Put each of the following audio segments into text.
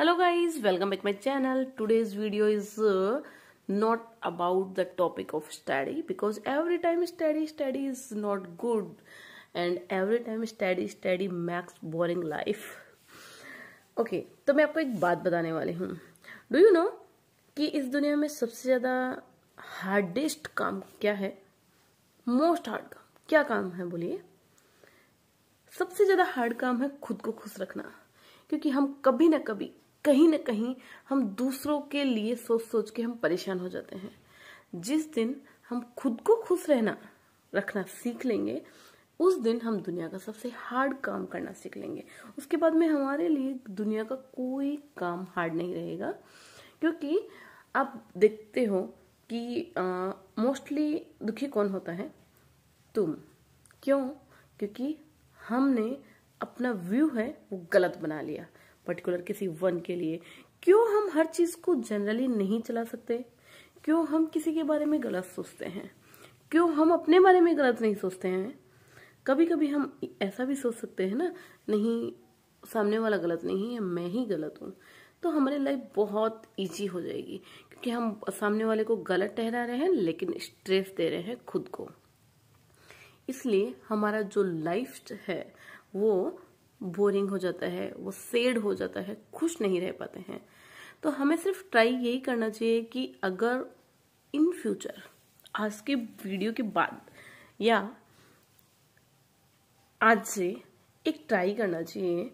hello guys welcome back my channel today's video is uh, not about the topic of study because every time study study is not good and every time study study makes boring life okay तो मैं आपको एक बात बताने वाली हूँ do you know कि इस दुनिया में सबसे ज़्यादा हार्डेस्ट काम क्या है मोस्ट हार्ड काम क्या काम है बोलिए सबसे ज़्यादा हार्ड काम है खुद को खुश रखना क्योंकि हम कभी ना कभी कहीं ना कहीं हम दूसरों के लिए सोच सोच के हम परेशान हो जाते हैं जिस दिन हम खुद को खुश रहना रखना सीख लेंगे उस दिन हम दुनिया का सबसे हार्ड काम करना सीख लेंगे उसके बाद में हमारे लिए दुनिया का कोई काम हार्ड नहीं रहेगा क्योंकि आप देखते हो कि मोस्टली दुखी कौन होता है तुम क्यों क्योंकि हमने अपना व्यू है वो गलत बना लिया पर्टिकुलर किसी वन के लिए क्यों हम हर चीज को जनरली नहीं चला सकते क्यों हम किसी के बारे में गलत सोचते हैं क्यों हम अपने बारे में गलत नहीं सोचते हैं कभी कभी हम ऐसा भी सोच सकते हैं ना नहीं सामने वाला गलत नहीं है मैं ही गलत हूँ तो हमारी लाइफ बहुत इजी हो जाएगी क्योंकि हम सामने वाले को गलत ठहरा रहे हैं लेकिन स्ट्रेस दे रहे हैं खुद को इसलिए हमारा जो लाइफ है वो बोरिंग हो जाता है वो सेड हो जाता है खुश नहीं रह पाते हैं तो हमें सिर्फ ट्राई यही करना चाहिए कि अगर इन फ्यूचर आज के वीडियो के बाद या आज से एक ट्राई करना चाहिए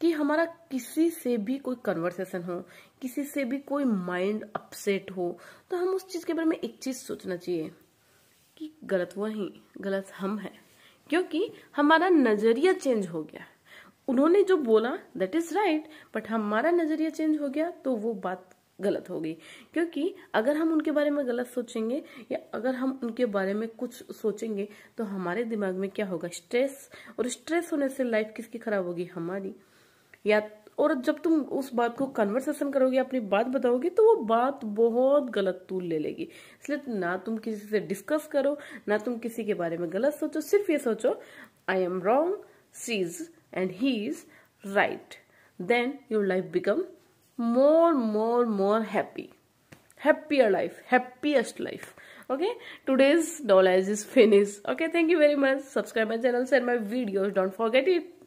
कि हमारा किसी से भी कोई कन्वर्सेशन हो किसी से भी कोई माइंड अपसेट हो तो हम उस चीज़ के बारे में एक चीज़ सोचना चाहिए कि गलत वो गलत हम हैं क्योंकि हमारा नज़रिया चेंज हो गया उन्होंने जो बोला दैट इज राइट बट हमारा नजरिया चेंज हो गया तो वो बात गलत होगी क्योंकि अगर हम उनके बारे में गलत सोचेंगे या अगर हम उनके बारे में कुछ सोचेंगे तो हमारे दिमाग में क्या होगा स्ट्रेस और स्ट्रेस होने से लाइफ किसकी खराब होगी हमारी या और जब तुम उस बात को कन्वर्सेशन करोगे अपनी बात बताओगे तो वो बात बहुत गलत तूल ले लेगी इसलिए ना तुम किसी से डिस्कस करो ना तुम किसी के बारे में गलत सोचो सिर्फ ये सोचो I am wrong she is and he is right then your life become more more more happy happier life happiest life okay today's knowledge is finished okay thank you very much subscribe my channel share my videos don't forget it